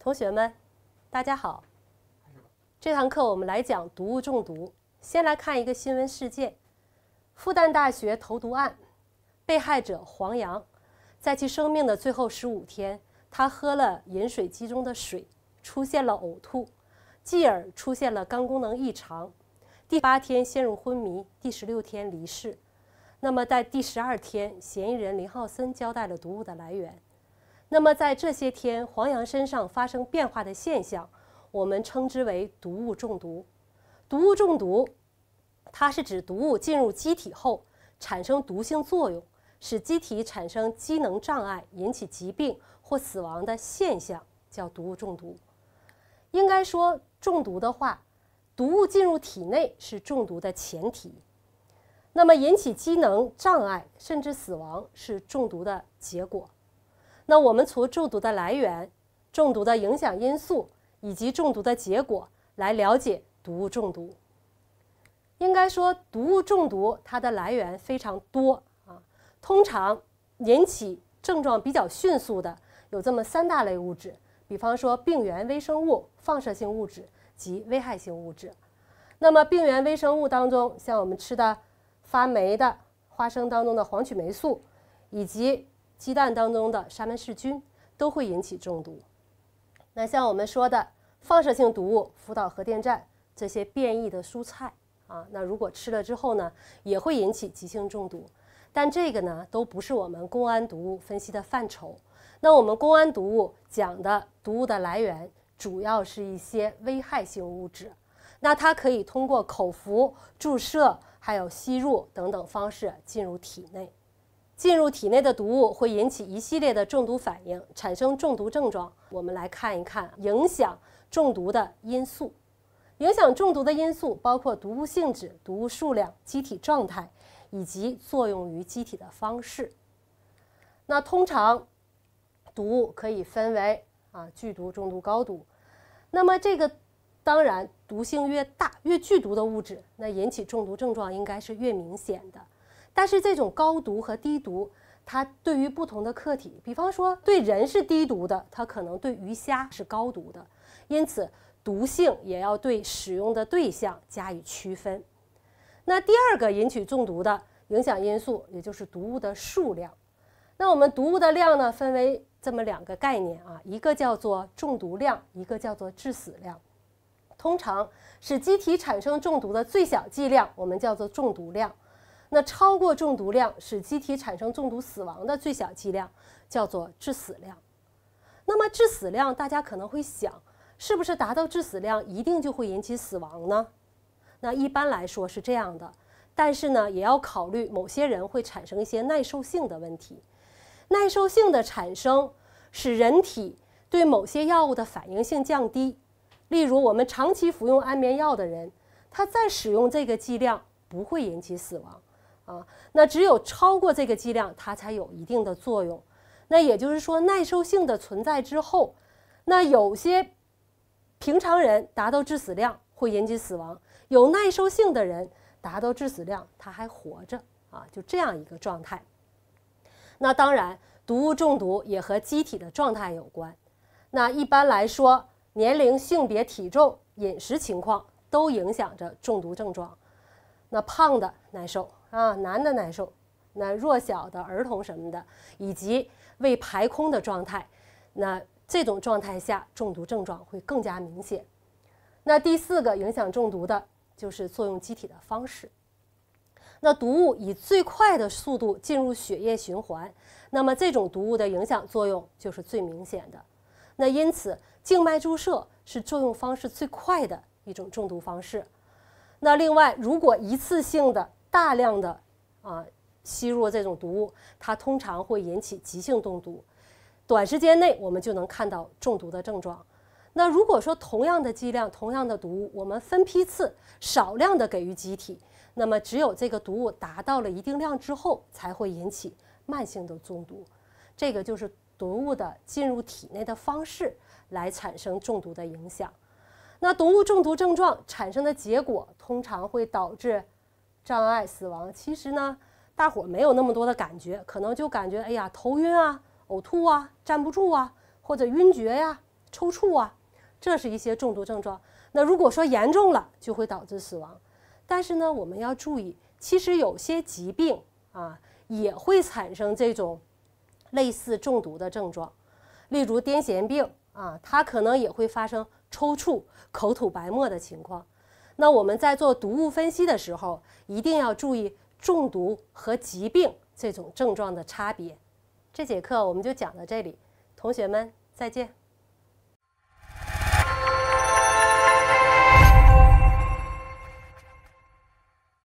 同学们，大家好。这堂课我们来讲毒物中毒。先来看一个新闻事件：复旦大学投毒案。被害者黄洋在其生命的最后十五天，他喝了饮水机中的水，出现了呕吐，继而出现了肝功能异常。第八天陷入昏迷，第十六天离世。那么在第十二天，嫌疑人林浩森交代了毒物的来源。那么，在这些天，黄羊身上发生变化的现象，我们称之为毒物中毒。毒物中毒，它是指毒物进入机体后，产生毒性作用，使机体产生机能障碍，引起疾病或死亡的现象，叫毒物中毒。应该说，中毒的话，毒物进入体内是中毒的前提。那么，引起机能障碍甚至死亡是中毒的结果。那我们从中毒的来源、中毒的影响因素以及中毒的结果来了解毒物中毒。应该说，毒物中毒它的来源非常多啊。通常引起症状比较迅速的有这么三大类物质，比方说病原微生物、放射性物质及危害性物质。那么，病原微生物当中，像我们吃的发霉的花生当中的黄曲霉素，以及鸡蛋当中的沙门氏菌都会引起中毒。那像我们说的放射性毒物、福岛核电站这些变异的蔬菜啊，那如果吃了之后呢，也会引起急性中毒。但这个呢，都不是我们公安毒物分析的范畴。那我们公安毒物讲的毒物的来源，主要是一些危害性物质。那它可以通过口服、注射，还有吸入等等方式进入体内。进入体内的毒物会引起一系列的中毒反应，产生中毒症状。我们来看一看影响中毒的因素。影响中毒的因素包括毒物性质、毒物数量、机体状态以及作用于机体的方式。那通常，毒物可以分为啊剧毒、中毒、高毒。那么，这个当然毒性越大、越剧毒的物质，那引起中毒症状应该是越明显的。但是这种高毒和低毒，它对于不同的客体，比方说对人是低毒的，它可能对鱼虾是高毒的，因此毒性也要对使用的对象加以区分。那第二个引起中毒的影响因素，也就是毒物的数量。那我们毒物的量呢，分为这么两个概念啊，一个叫做中毒量，一个叫做致死量。通常使机体产生中毒的最小剂量，我们叫做中毒量。那超过中毒量，使机体产生中毒死亡的最小剂量，叫做致死量。那么致死量，大家可能会想，是不是达到致死量一定就会引起死亡呢？那一般来说是这样的，但是呢，也要考虑某些人会产生一些耐受性的问题。耐受性的产生，使人体对某些药物的反应性降低。例如，我们长期服用安眠药的人，他再使用这个剂量不会引起死亡。啊，那只有超过这个剂量，它才有一定的作用。那也就是说，耐受性的存在之后，那有些平常人达到致死量会引起死亡，有耐受性的人达到致死量他还活着啊，就这样一个状态。那当然，毒物中毒也和机体的状态有关。那一般来说，年龄、性别、体重、饮食情况都影响着中毒症状。那胖的耐受。啊，男的难受，那弱小的儿童什么的，以及未排空的状态，那这种状态下中毒症状会更加明显。那第四个影响中毒的就是作用机体的方式。那毒物以最快的速度进入血液循环，那么这种毒物的影响作用就是最明显的。那因此，静脉注射是作用方式最快的一种中毒方式。那另外，如果一次性的。大量的啊吸入这种毒物，它通常会引起急性中毒，短时间内我们就能看到中毒的症状。那如果说同样的剂量、同样的毒物，我们分批次少量的给予机体，那么只有这个毒物达到了一定量之后，才会引起慢性的中毒。这个就是毒物的进入体内的方式来产生中毒的影响。那毒物中毒症状产生的结果，通常会导致。障碍死亡，其实呢，大伙儿没有那么多的感觉，可能就感觉哎呀头晕啊、呕吐啊、站不住啊，或者晕厥呀、抽搐啊，这是一些中毒症状。那如果说严重了，就会导致死亡。但是呢，我们要注意，其实有些疾病啊也会产生这种类似中毒的症状，例如癫痫病啊，它可能也会发生抽搐、口吐白沫的情况。那我们在做毒物分析的时候，一定要注意中毒和疾病这种症状的差别。这节课我们就讲到这里，同学们再见。